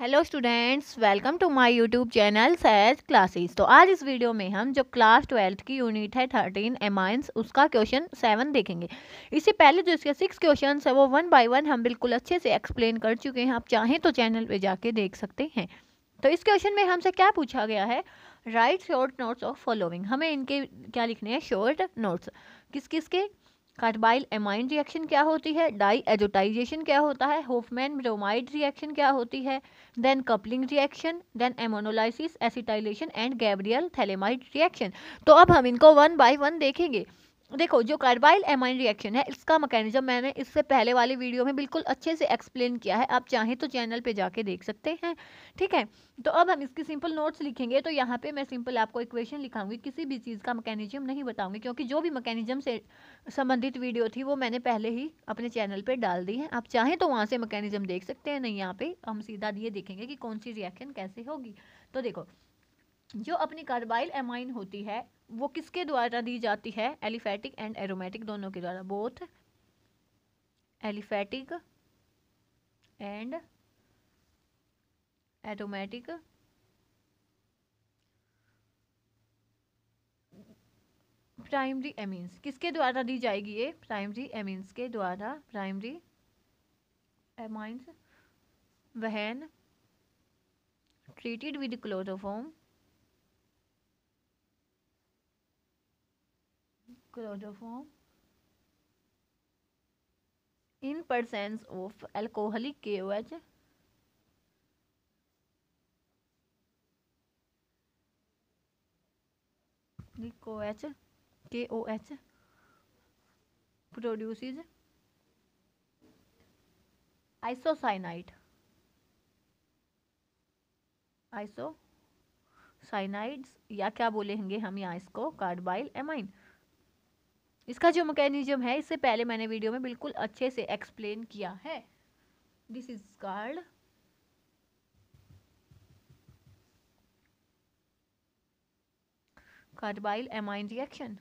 Hello students welcome to my YouTube channel सैज classes तो आज इस वीडियो में हम जो क्लास ट्वेल्थ की यूनिट है थर्टीन एमाइंस उसका क्वेश्चन सेवन देखेंगे इससे पहले जो इसके सिक्स क्वेश्चन है वो वन बाय वन हम बिल्कुल अच्छे से एक्सप्लेन कर चुके हैं आप चाहें तो चैनल पे जाके देख सकते हैं तो इस क्वेश्चन में हमसे क्या पूछा गया है write short notes of following हमें इनके क्या लिखने हैं शॉर्ट नोट्स किस किस के कार्बाइल एमाइन रिएक्शन क्या होती है डाई एजोटाइजेशन क्या होता है होफमैन ब्रोमाइड रिएक्शन क्या होती है then coupling reaction then ammonolysis acetylation and Gabriel phthalimide reaction तो अब हम इनको वन बाय वन देखेंगे देखो जो कार्बाइल एमाइन रिएक्शन है इसका मैकेनिज्म मैंने इससे पहले वाले वीडियो में बिल्कुल अच्छे से एक्सप्लेन किया है आप चाहें तो चैनल पे जाके देख सकते हैं ठीक है तो अब हम इसकी सिंपल नोट्स लिखेंगे तो यहाँ पे मैं सिंपल आपको इक्वेशन लिखाऊंगी किसी भी चीज़ का मैकेनिज्म नहीं बताऊंगी क्योंकि जो भी मैकेनिज्म से संबंधित वीडियो थी वो मैंने पहले ही अपने चैनल पर डाल दी है आप चाहें तो वहाँ से मैकेनिज्म देख सकते हैं नहीं यहाँ पर हम सीधा ये देखेंगे कि कौन सी रिएक्शन कैसे होगी तो देखो जो अपनी कार्बाइल एमाइन होती है वो किसके द्वारा दी जाती है एलिफेटिक एंड एरोमेटिक दोनों के द्वारा both aliphatic and aromatic primary amines किसके द्वारा दी जाएगी ये प्राइमरी एमिन्स के द्वारा primary amines when treated with chloroform chloroform in presence of alcoholic K O H को H K O H produce isocyanide isocyanides या क्या बोलेंगे हम यहाँ इसको कार्डबाइल एमाइन इसका जो मैकेनिज्म है इससे पहले मैंने वीडियो में बिल्कुल अच्छे से एक्सप्लेन किया है this is called carbylamine reaction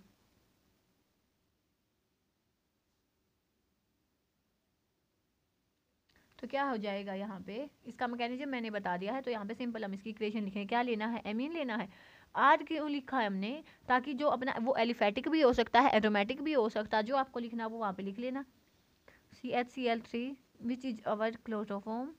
तो क्या हो जाएगा यहाँ पे इसका मैकेनिज्म मैंने बता दिया है तो यहाँ पे सिंपल हम इसकी क्रिएशन लिखें क्या लेना है एमीन लेना है आज क्यों लिखा है हमने ताकि जो अपना वो एलिफेटिक भी हो सकता है एरोमेटिक भी हो सकता है जो आपको लिखना वो वहाँ पे लिख लेना C H C L three which is our chloroform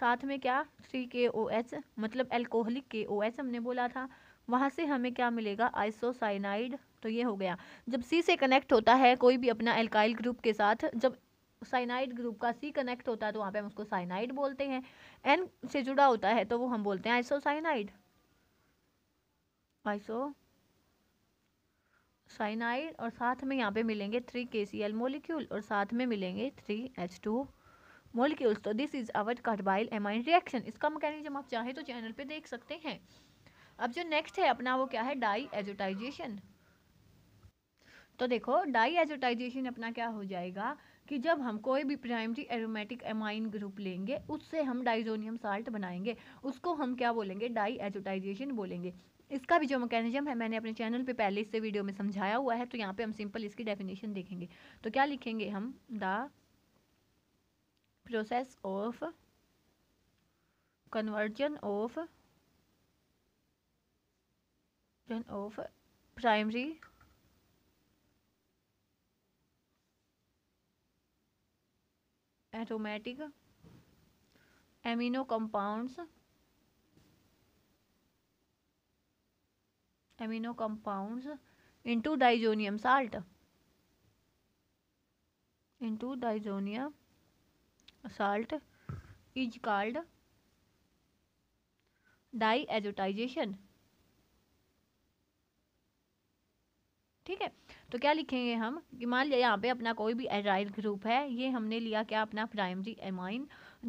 साथ में क्या थ्री के ओ एच मतलब एल्कोहलिक के ओ एच हमने बोला था वहाँ से हमें क्या मिलेगा आइसोसाइनाइड तो ये हो गया जब सी से कनेक्ट होता है कोई भी अपना एल्काइल ग्रुप के साथ जब साइनाइड ग्रुप का सी कनेक्ट होता है तो वहाँ पे हम उसको साइनाइड बोलते हैं एन से जुड़ा होता है तो वो हम बोलते हैं आइसो साइनाइड आइसो साइनाइड और साथ में यहाँ पे मिलेंगे थ्री के सी एल मोलिक्यूल और साथ में मिलेंगे थ्री एच टू मोलिक्यूल्स तो this is our carbylamine reaction इसका मैकेनिज्म आप चाहें तो चैनल पर देख सकते हैं अब जो नेक्स्ट है अपना वो क्या है डाई एजोटाइजेशन तो देखो डाई एजोटाइजेशन अपना क्या हो जाएगा कि जब हम कोई भी प्राइमरी एरोमेटिक एमाइन ग्रुप लेंगे उससे हम डाइजोनियम साल्ट बनाएंगे उसको हम क्या बोलेंगे डाई एजोटाइजेशन बोलेंगे इसका भी जो मैकेनिज्म है मैंने अपने चैनल पे पहले इससे वीडियो में समझाया हुआ है तो यहाँ पे हम सिंपल इसकी डेफिनेशन देखेंगे तो क्या लिखेंगे हम the process of conversion of of primary aromatic amino compounds amino compounds into diazonium salt into diazonium salt is called diazotization ठीक है तो क्या लिखेंगे हम कि मान लिया यहाँ पे अपना कोई भी एराइल ग्रुप है ये हमने लिया क्या अपना प्राइमरी एमाइन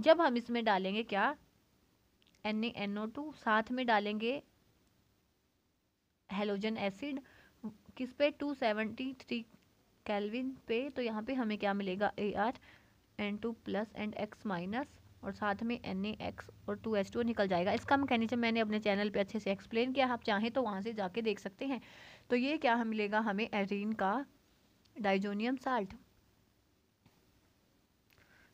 जब हम इसमें डालेंगे क्या एन एन ओ टू साथ में डालेंगे हेलोजन एसिड किस पे टू सेवेंटी थ्री कैलविन पे तो यहाँ पे हमें क्या मिलेगा A R N two plus and X minus और साथ में एन ए एक्स और टू एच टू निकल जाएगा इसका मैकेनिज्म मैंने अपने चैनल पे अच्छे से एक्सप्लेन किया आप चाहें तो वहाँ से जाके देख सकते हैं तो ये क्या मिलेगा हमें एरीन का डाइजोनियम साल्ट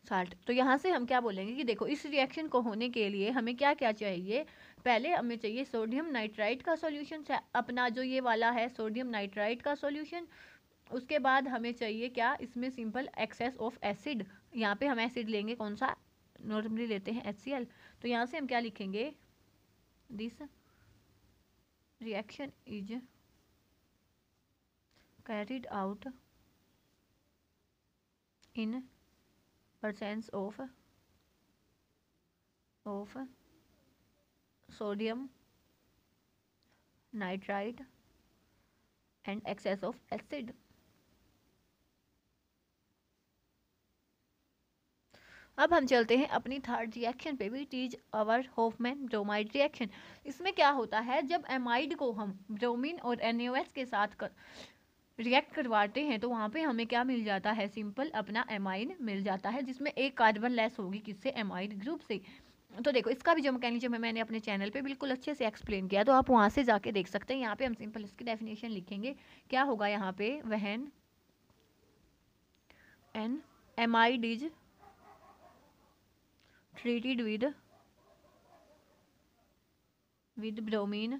साल्ट तो यहाँ से हम क्या बोलेंगे कि देखो इस रिएक्शन को होने के लिए हमें क्या क्या चाहिए पहले हमें चाहिए सोडियम नाइट्राइट का सॉल्यूशन अपना जो ये वाला है सोडियम नाइट्राइट का सॉल्यूशन उसके बाद हमें चाहिए क्या इसमें सिंपल एक्सेस ऑफ एसिड यहाँ पे हम एसिड लेंगे कौन सा नॉर्मली लेते हैं एच तो यहाँ से हम क्या लिखेंगे this reaction is carried out in presence of of sodium nitrite and excess of acid अब हम चलते हैं अपनी थर्ड रिएक्शन पे भी टीज अवर होफमैन ब्रोमाइड रिएक्शन इसमें क्या होता है जब एमाइड को हम ब्रोमीन और एन के साथ कर, रिएक्ट करवाते हैं तो वहाँ पे हमें क्या मिल जाता है सिंपल अपना एमाइन मिल जाता है जिसमें एक कार्बन लेस होगी किससे एमाइन ग्रुप से तो देखो इसका भी जो मैकेनिज्म है मैंने अपने चैनल पे बिल्कुल अच्छे से एक्सप्लेन किया तो आप वहाँ से जाके देख सकते हैं यहाँ पे हम सिंपल इसकी डेफिनेशन लिखेंगे क्या होगा यहाँ पे when an amide is treated with with bromine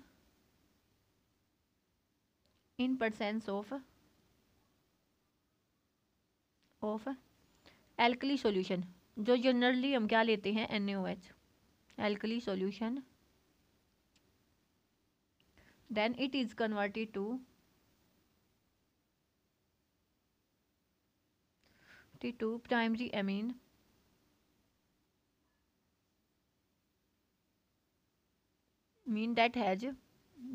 in presence of of alkali solution जो जनरली हम क्या लेते हैं N O H alkali solution then it is converted to टी to primary amine mean that has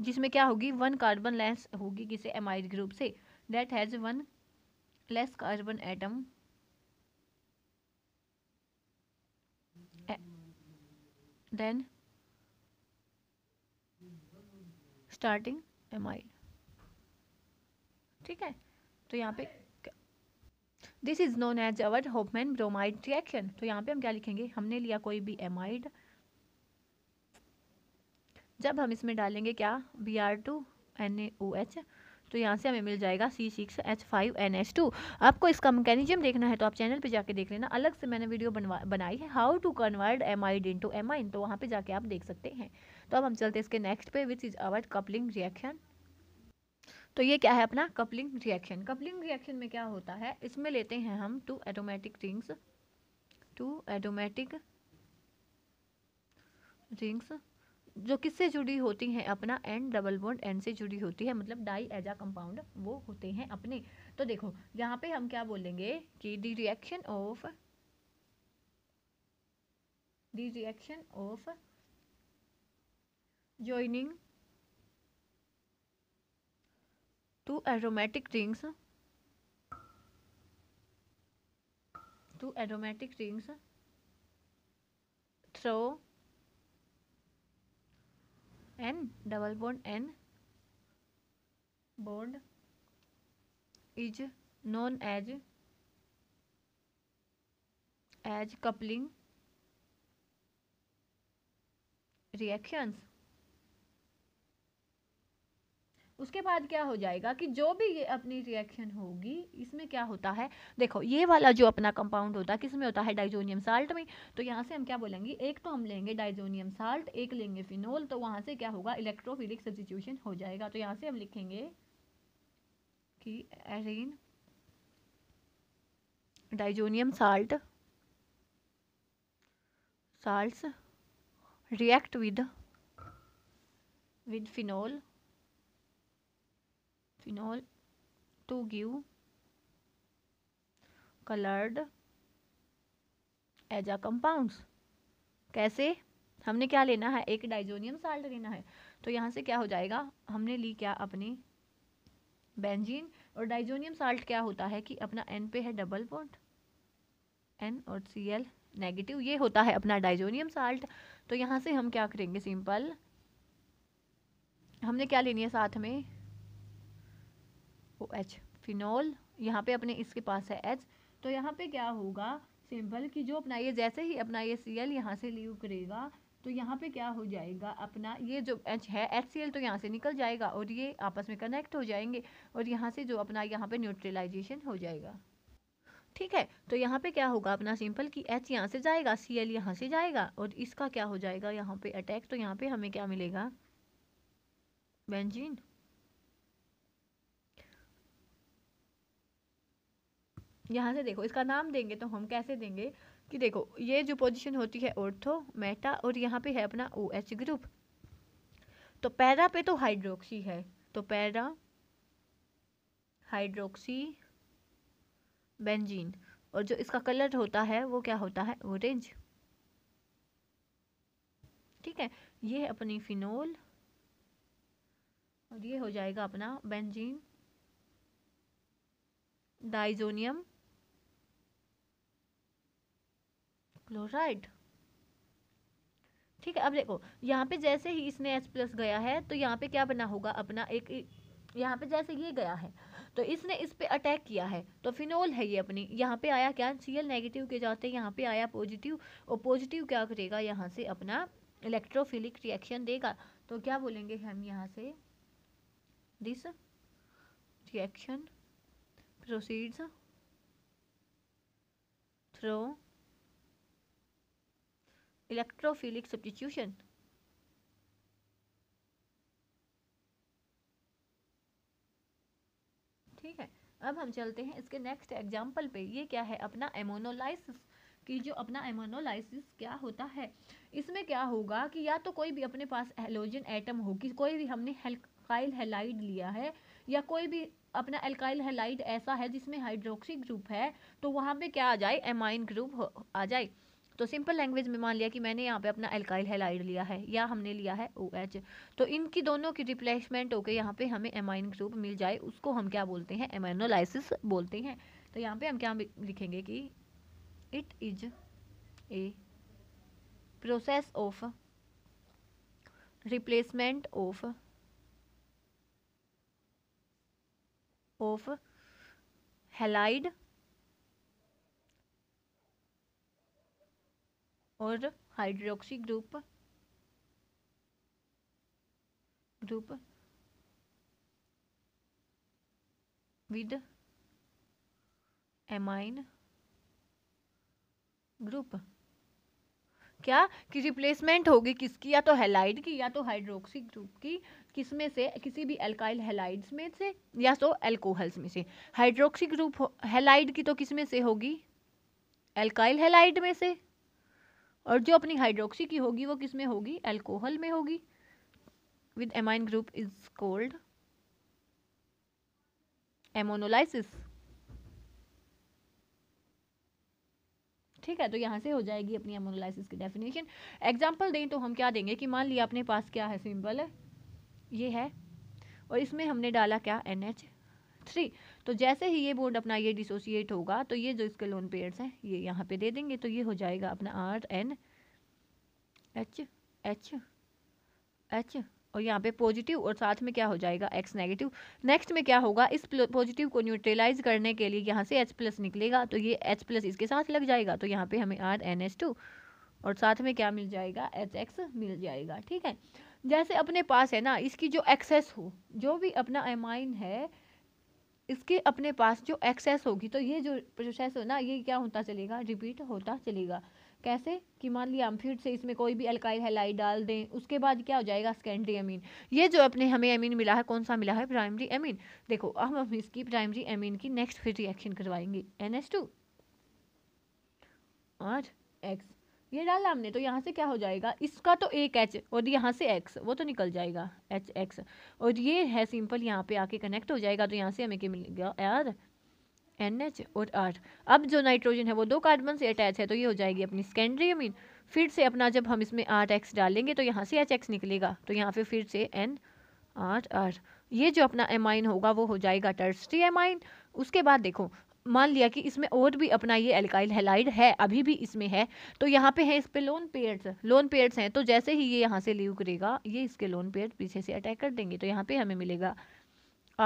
जिसमें क्या होगी one carbon less होगी किसी एमाइड ग्रुप से that has one less carbon atom than starting amide ठीक है तो यहाँ पे this is known as our Hopman bromide reaction तो यहाँ पे हम क्या लिखेंगे हमने लिया कोई भी एमाइड जब हम इसमें डालेंगे क्या B R two N O H तो यहाँ से हमें मिल जाएगा C six H five N H two आपको इसका मैकेनिज्म देखना है तो आप चैनल पे जाके देख लेना अलग से मैंने वीडियो बनवा बनाई है how to convert amide to M आई तो वहाँ पे जाके आप देख सकते हैं तो अब हम चलते हैं इसके नेक्स्ट पे which is our coupling reaction तो ये क्या है अपना कपलिंग रिएक्शन कपलिंग रिएक्शन में क्या होता है इसमें लेते हैं हम two aromatic rings two aromatic rings जो किससे जुड़ी होती हैं अपना एन डबल बॉन्ड एन से जुड़ी होती है मतलब डाई एजा कंपाउंड वो होते हैं अपने तो देखो यहाँ पे हम क्या बोलेंगे कि the reaction of the reaction of joining two aromatic rings two aromatic rings through and double bond and bond is known as as coupling reactions उसके बाद क्या हो जाएगा कि जो भी ये अपनी रिएक्शन होगी इसमें क्या होता है देखो ये वाला जो अपना कंपाउंड होता है किस में होता है डाइजोनियम साल्ट में तो यहाँ से हम क्या बोलेंगे एक तो हम लेंगे डाइजोनियम साल्ट एक लेंगे फिनोल तो वहाँ से क्या होगा इलेक्ट्रोफिलिक सब्सिट्यूशन हो जाएगा तो यहाँ से हम लिखेंगे कि arene diazonium salt salt react with with phenol phenol to give colored एज आ कैसे हमने क्या लेना है एक डाइजोनियम साल्ट लेना है तो यहाँ से क्या हो जाएगा हमने ली क्या अपनी बेंजीन और डाइजोनियम साल्ट क्या होता है कि अपना एन पे है डबल बॉन्ड एन और सी एल नेगेटिव ये होता है अपना डाइजोनियम साल्ट तो यहाँ से हम क्या करेंगे सिंपल हमने क्या लेनी है साथ में ओ एच फिनोल यहाँ पे अपने इसके पास है एच तो यहाँ पे क्या होगा सिंपल कि जो अपना ये जैसे ही अपना ये सी एल यहाँ से लीव करेगा तो यहाँ पे क्या हो जाएगा अपना ये जो एच है एच सी एल तो यहाँ से निकल जाएगा और ये आपस में कनेक्ट हो जाएंगे और यहाँ से जो अपना यहाँ पे न्यूट्रलाइजेशन हो जाएगा ठीक है तो यहाँ पे क्या होगा अपना सिंपल कि एच यहाँ से जाएगा सी एल यहाँ से जाएगा और इसका क्या हो जाएगा यहाँ पे अटैक तो यहाँ पे हमें क्या मिलेगा बेंजीन यहाँ से देखो इसका नाम देंगे तो हम कैसे देंगे कि देखो ये जो पोजीशन होती है ओर्थो मेटा और यहाँ पे है अपना ओ एच ग्रुप तो पैरा पे तो हाइड्रोक्सी है तो पैरा हाइड्रोक्सी बेंजीन और जो इसका कलर होता है वो क्या होता है ऑरेंज ठीक है ये है अपनी फिनोल और ये हो जाएगा अपना बेंजीन डाइजोनियम क्लोराइड ठीक है अब देखो यहाँ पे जैसे ही इसमें एच प्लस गया है तो यहाँ पे क्या बना होगा अपना एक यहाँ पे जैसे ये गया है तो इसने इस पे अटैक किया है तो फिनोल है ये अपनी यहाँ पे आया क्या सी एल नेगेटिव के जाते हैं यहाँ पे आया पॉजिटिव और पॉजिटिव क्या करेगा यहाँ से अपना इलेक्ट्रोफिलिक रिएक्शन देगा तो क्या बोलेंगे हम यहाँ से this reaction proceeds through electrophilic substitution ठीक है अब हम चलते हैं इसके नेक्स्ट एग्जाम्पल पे ये क्या है अपना एमोनोलाइसिस कि जो अपना एमोनोलाइसिस क्या होता है इसमें क्या होगा कि या तो कोई भी अपने पास हेलोजन एटम हो कि कोई भी हमने हेल्काइल हेलाइड लिया है या कोई भी अपना एल्काइल हेलाइड ऐसा है जिसमें हाइड्रोक्सी ग्रुप है तो वहाँ पे क्या आ जाए एमाइन ग्रुप आ जाए तो सिंपल लैंग्वेज में मान लिया कि मैंने यहाँ पे अपना एल्काइल हेलाइड लिया है या हमने लिया है ओ OH तो इनकी दोनों की रिप्लेसमेंट होकर यहाँ पे हमें एमाइन ग्रुप मिल जाए उसको हम क्या बोलते हैं एमाइनोलाइसिस बोलते हैं तो यहाँ पे हम क्या लिखेंगे कि it is a process of replacement of of halide और hydroxy group group with amine group क्या कि रिप्लेसमेंट होगी किसकी या तो हेलाइड की या तो हाइड्रोक्सी ग्रुप की किसमें से किसी भी एल्काइल हेलाइड्स में से या तो एल्कोहल्स में से हाइड्रोक्सी ग्रुप हेलाइड की तो किसमें से होगी एल्काइल हेलाइड में से और जो अपनी हाइड्रोक्सी की होगी वो किस में होगी एल्कोहल में होगी with amine group is called ammonolysis ठीक है तो यहाँ से हो जाएगी अपनी एमोनोलाइसिस की डेफिनेशन एग्जाम्पल दें तो हम क्या देंगे कि मान लिया अपने पास क्या है सिंबल है ये है और इसमें हमने डाला क्या एन एच थ्री तो जैसे ही ये बोर्ड अपना ये डिसोसिएट होगा तो ये जो इसके लोन पेयर्स हैं ये यहाँ पे दे देंगे तो ये हो जाएगा अपना R N H H H और यहाँ पे पॉजिटिव और साथ में क्या हो जाएगा एक्स नेगेटिव नेक्स्ट में क्या होगा इस पॉजिटिव को न्यूट्रलाइज करने के लिए यहाँ से एच प्लस निकलेगा तो ये एच प्लस इसके साथ लग जाएगा तो यहाँ पे हमें आर एन एच टू और साथ में क्या मिल जाएगा एच एक्स मिल जाएगा ठीक है जैसे अपने पास है ना इसकी जो एक्सेस हो जो भी अपना एमाइन है इसके अपने पास जो एक्सेस होगी तो ये जो प्रोसेस हो ना ये क्या होता चलेगा रिपीट होता चलेगा कैसे कि मान लिया हम फिर से इसमें कोई भी अल्काइल हेलाइड डाल दें उसके बाद क्या हो जाएगा सेकेंडरी अमीन ये जो अपने हमें अमीन मिला है कौन सा मिला है प्राइमरी अमीन देखो अब हम इसकी प्राइमरी अमीन की नेक्स्ट फिर रिएक्शन करवाएंगे एन एस टू और एक्स ये डाला हमने तो यहाँ से क्या हो जाएगा इसका तो एक एच और यहाँ से एक्स वो तो निकल जाएगा एच एक्स और ये है सिंपल यहाँ पे आके कनेक्ट हो जाएगा तो यहाँ से हमें क्या मिलेगा आर एन एच और आर अब जो नाइट्रोजन है वो दो कार्बन से अटैच है तो ये हो जाएगी अपनी सेकेंडरी अमीन फिर से अपना जब हम इसमें आठ एक्स डालेंगे तो यहाँ से एच एक्स निकलेगा तो यहाँ पे फिर से एन आठ आठ ये जो अपना एमाइन होगा वो हो जाएगा टर्स्टी एमाइन उसके बाद देखो मान लिया कि इसमें और भी अपना ये एल्काइल हेलाइड है अभी भी इसमें है तो यहाँ पे है इस पे लोन पेयर्स लोन पेयर्स हैं तो जैसे ही ये यहाँ से लीव करेगा ये इसके लोन पेयर्स पीछे से अटैक कर देंगे तो यहाँ पे हमें मिलेगा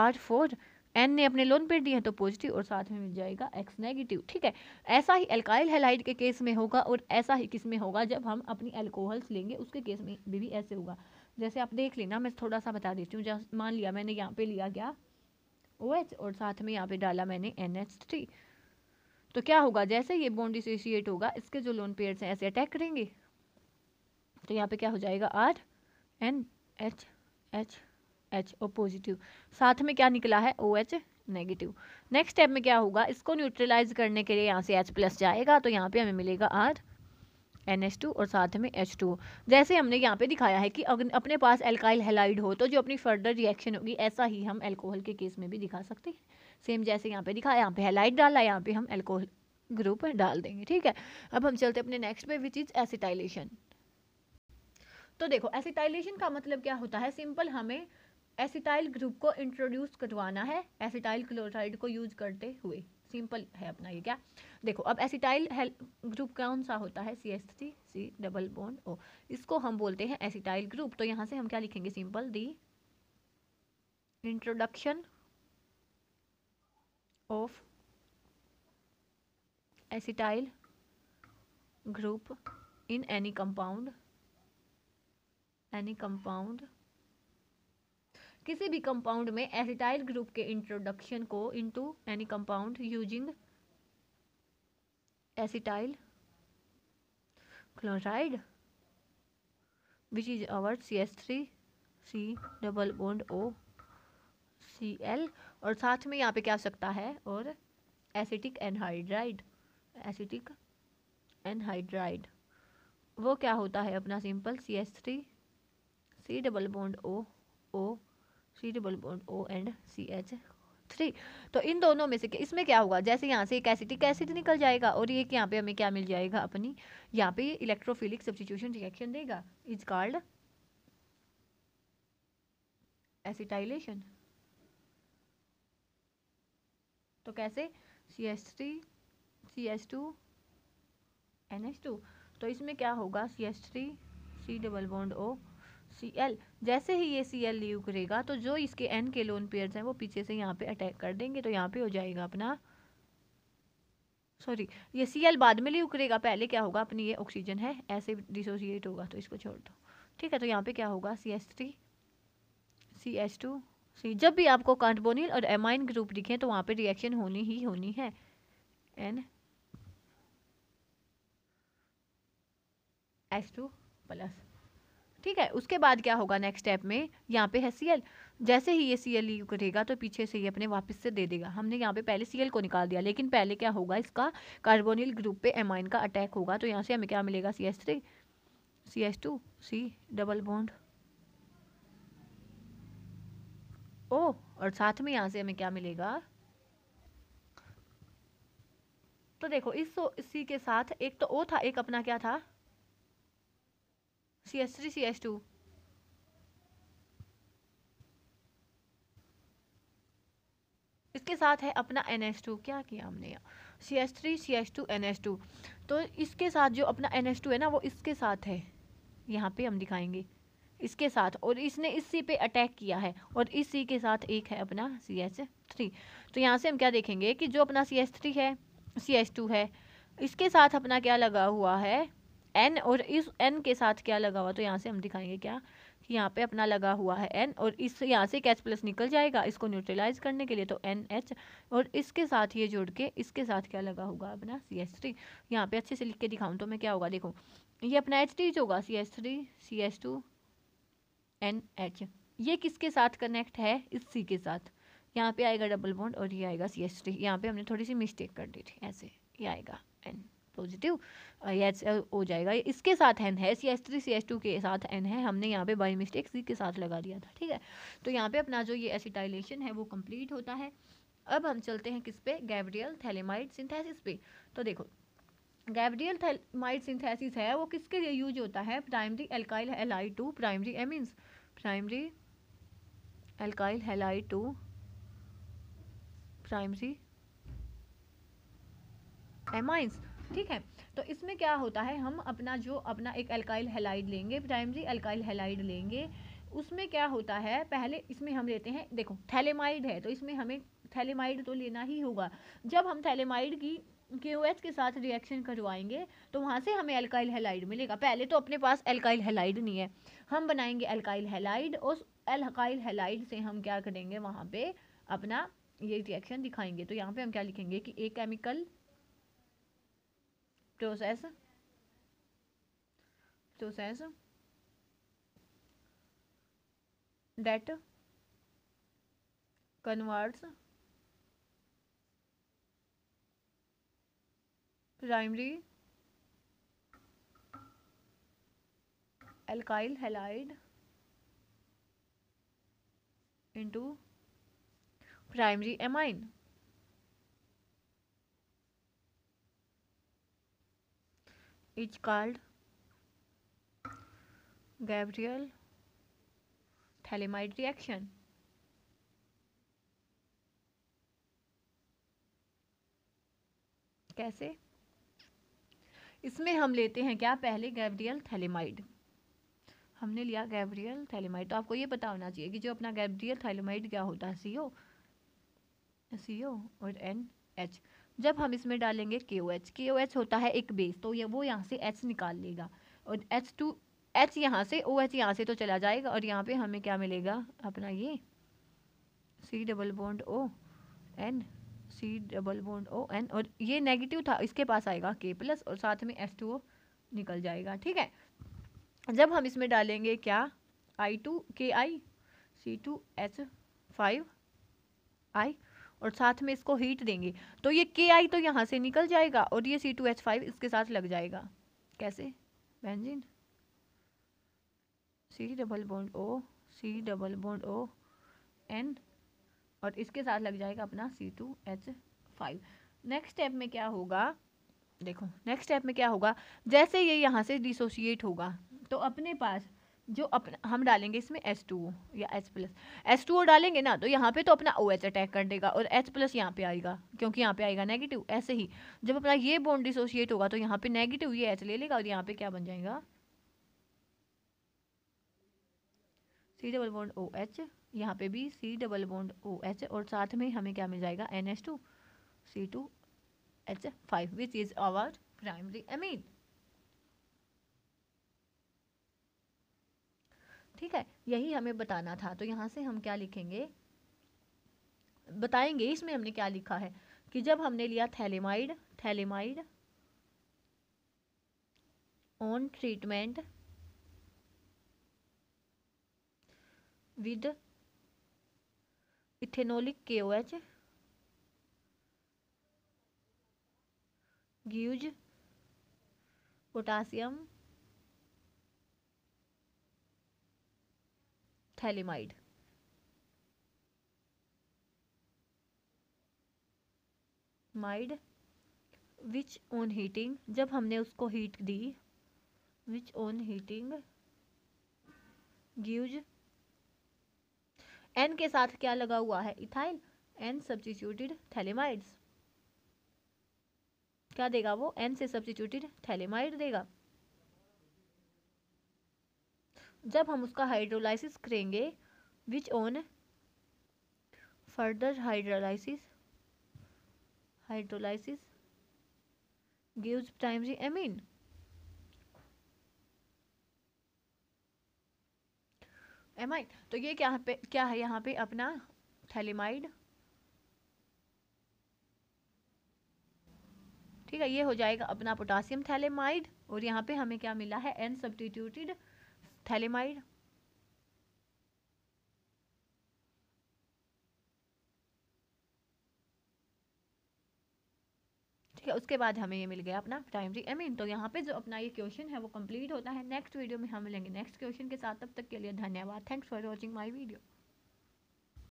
आठ फोर एन ने अपने लोन पेयर दिए हैं तो पॉजिटिव और साथ में मिल जाएगा एक्स नेगेटिव ठीक है ऐसा ही एल्काइल हेलाइड के केस में होगा और ऐसा ही किस में होगा जब हम अपनी एल्कोहल्स लेंगे उसके केस में भी, ऐसे होगा जैसे आप देख लेना मैं थोड़ा सा बता देती हूँ जहाँ मान लिया मैंने यहाँ पे लिया गया ओ OH और साथ में यहाँ पे डाला मैंने एन थ्री तो क्या होगा जैसे ये बॉन्ड डिसोसिएट होगा इसके जो लोन पेयर्स हैं ऐसे अटैक करेंगे तो यहाँ पे क्या हो जाएगा R N H H H और पॉजिटिव साथ में क्या निकला है O H negative next step में क्या होगा इसको न्यूट्रलाइज करने के लिए यहाँ से एच प्लस जाएगा तो यहाँ पे हमें मिलेगा आर एन और साथ में एच टू जैसे हमने यहाँ पे दिखाया है कि अपने पास एल्काइल हेलाइड हो तो जो अपनी फर्दर रिएक्शन होगी ऐसा ही हम एल्कोहल के केस में भी दिखा सकते हैं सेम जैसे यहाँ पे दिखाया यहाँ पे हेलाइड डाला यहाँ पे हम एल्कोहल ग्रुप डाल देंगे ठीक है अब हम चलते अपने नेक्स्ट पे विच इज़ एसिटाइलेशन तो देखो एसिटाइलेशन का मतलब क्या होता है सिंपल हमें एसिटाइल ग्रुप को इंट्रोड्यूस करवाना है एसिटाइल क्लोराइड को यूज करते हुए सिंपल है अपना ये क्या देखो अब एसिटाइल ग्रुप कौन सा होता है C S three C double bond O इसको हम बोलते हैं एसिटाइल ग्रुप तो यहाँ से हम क्या लिखेंगे simple the introduction of acetyl group in any compound any compound किसी भी कंपाउंड में एसिटाइल ग्रुप के इंट्रोडक्शन को into any compound using acetyl chloride which is our C S three C double bond O C L और साथ में यहाँ पे क्या हो सकता है और एसिटिक एनहाइड्राइड एसिटिक एनहाइड्राइड वो क्या होता है अपना simple C S three C double bond O O C double bond O and C H three तो इन दोनों में से इसमें क्या होगा जैसे यहाँ से एक एसिटिक एसिड निकल जाएगा और ये यहाँ पे हमें क्या मिल जाएगा अपनी यहाँ पे इलेक्ट्रोफिलिक सब्सिट्यूशन रिएक्शन देगा इज कॉल्ड एसिटाइलेशन तो कैसे C S three C S two N S two तो इसमें क्या होगा C S three C double bond O C L जैसे ही ये सी एल लीव करेगा तो जो इसके एन के लोन पेयर्स हैं वो पीछे से यहाँ पे अटैक कर देंगे तो यहाँ पे हो जाएगा अपना सॉरी ये सी एल बाद में लीव करेगा पहले क्या होगा अपनी ये ऑक्सीजन है ऐसे डिसोसिएट होगा तो इसको छोड़ दो ठीक है तो यहाँ पे क्या होगा C S three C S two C जब भी आपको कार्टबोनिल और एमाइन ग्रुप दिखें तो वहाँ पे रिएक्शन होनी ही होनी है एन एस टू प्लस ठीक है उसके बाद क्या होगा नेक्स्ट स्टेप में यहाँ पे है सी जैसे ही ये सी एल करेगा तो पीछे से ये अपने वापस से दे देगा हमने यहाँ पे पहले सी एल को निकाल दिया लेकिन पहले क्या होगा इसका कार्बोनिल ग्रुप पे एमाइन का अटैक होगा तो यहाँ से हमें क्या मिलेगा C S three C S two C double bond O और साथ में यहाँ से हमें क्या मिलेगा तो देखो इस सी के साथ एक तो ओ था एक अपना क्या था C S three C S two इसके साथ है अपना एन एस टू क्या किया हमने यहाँ C S three C S two N S two तो इसके साथ जो अपना एन एस टू है ना वो इसके साथ है यहाँ पे हम दिखाएंगे इसके साथ और इसने इसी पे अटैक किया है और इसी के साथ एक है अपना सी एच थ्री तो यहाँ से हम क्या देखेंगे कि जो अपना सी एस थ्री है सी एच टू है इसके साथ अपना क्या लगा हुआ है एन और इस एन के साथ क्या लगा हुआ तो यहाँ से हम दिखाएंगे क्या कि यहाँ पे अपना लगा हुआ है एन और इस यहाँ से कैच प्लस निकल जाएगा इसको न्यूट्रलाइज करने के लिए तो एन एच और इसके साथ ये जोड़ के इसके साथ क्या लगा होगा अपना सी एस थ्री यहाँ पे अच्छे से लिख के दिखाऊँ तो मैं क्या होगा देखो ये अपना एच टीच होगा C S three C S two N H ये किसके साथ कनेक्ट है इस सी के साथ यहाँ पे आएगा डबल बॉन्ड और ये आएगा सी एस टी यहाँ पे हमने थोड़ी सी मिस्टेक कर दी थी ऐसे ये आएगा N positive H uh, uh, हो जाएगा इसके साथ एन है C S three C S two के साथ एन है हमने यहाँ पे बाई मिस्टेक सी के साथ लगा दिया था ठीक है तो यहाँ पे अपना जो ये एसिटाइलेशन है वो कंप्लीट होता है अब हम चलते हैं किस पे गैब्रियल थैलेमाइड सिंथेसिस पे तो देखो गैब्रियल थैलेमाइड सिंथेसिस है वो किसके लिए यूज होता है primary alkyl halide to primary amines primary alkyl halide to primary amines ठीक है तो इसमें क्या होता है हम अपना जो अपना एक अल्काइल हेलाइड लेंगे प्राइमरी अल्काइल हेलाइड लेंगे उसमें क्या होता है पहले इसमें हम लेते हैं देखो थैलेमाइड है तो इसमें हमें थैलेमाइड तो लेना ही होगा जब हम थैलेमाइड की के ओ के साथ रिएक्शन करवाएंगे तो वहाँ से हमें अल्काइल हेलाइड मिलेगा पहले तो अपने पास अल्काइल हेलाइड नहीं है हम बनाएंगे अल्काइल हेलाइड और अल्काइल हेलाइड से हम क्या करेंगे वहाँ पे अपना ये रिएक्शन दिखाएंगे तो यहाँ पे हम क्या लिखेंगे कि एक chemical processo process that converts primary alkyl halide into primary amine is called Gabriel Thalamide reaction. कैसे इसमें हम लेते हैं क्या पहले गैब्रियल थैलेमाइड हमने लिया गैब्रियल थैलेमाइड तो आपको ये पता होना चाहिए कि जो अपना गैब्रियल थैलेमाइड क्या होता है सी ओ सी ओ और एन एच जब हम इसमें डालेंगे के O H K O H होता है एक बेस तो ये वो यहाँ से एच निकाल लेगा और एच टू एच यहाँ से ओ एच यहाँ से तो चला जाएगा और यहाँ पे हमें क्या मिलेगा अपना ये C double bond O N C double bond O N और ये नेगेटिव था इसके पास आएगा के प्लस और साथ में एच टू ओ निकल जाएगा ठीक है जब हम इसमें डालेंगे क्या आई टू के I C two H five I और साथ में इसको हीट देंगे तो ये के आई तो यहाँ से निकल जाएगा और ये सी टू एच फाइव इसके साथ लग जाएगा कैसे benzene C double bond O C double bond O N और इसके साथ लग जाएगा अपना C two H five next step में क्या होगा देखो नेक्स्ट स्टेप में क्या होगा जैसे ये यहाँ से डिसोशिएट होगा तो अपने पास जो अपना हम डालेंगे इसमें एस टू या एस प्लस एस टू डालेंगे ना तो यहाँ पे तो अपना ओ एच अटैक कर देगा और एच प्लस यहाँ पे आएगा क्योंकि यहाँ पे आएगा नेगेटिव ऐसे ही जब अपना ये बॉन्ड डिसोशिएट होगा तो यहाँ पे नेगेटिव ये एच ले लेगा और यहाँ पे क्या बन जाएगा C double bond O H यहाँ पे भी C double bond O H और साथ में हमें क्या मिल जाएगा N S two C two H five which is our primary amine ठीक है यही हमें बताना था तो यहाँ से हम क्या लिखेंगे बताएंगे इसमें हमने क्या लिखा है कि जब हमने लिया phthalimide phthalimide on treatment with ethanolic K O H gives potassium phthalimide माइड विच ऑन हीटिंग जब हमने उसको हीट दी which on heating gives N के साथ क्या लगा हुआ है इथाइल एन सब्सटीट्यूटेड थैलेमाइड्स क्या देगा वो एन से सब्सटीट्यूटेड थैलेमाइड देगा जब हम उसका हाइड्रोलाइसिस करेंगे which on further hydrolysis hydrolysis gives primary amine amine तो ये क्या पे क्या है यहाँ पे अपना थैलीमाइड ठीक है ये हो जाएगा अपना पोटासियम थैलेमाइड और यहाँ पे हमें क्या मिला है एन सब्टीट्यूटेड थैलेमाइड ठीक है उसके बाद हमें ये मिल गया अपना प्राइमरी एमिन तो यहाँ पे जो अपना ये क्वेश्चन है वो कंप्लीट होता है नेक्स्ट वीडियो में हम मिलेंगे नेक्स्ट क्वेश्चन के साथ तब तक के लिए धन्यवाद thanks for watching my video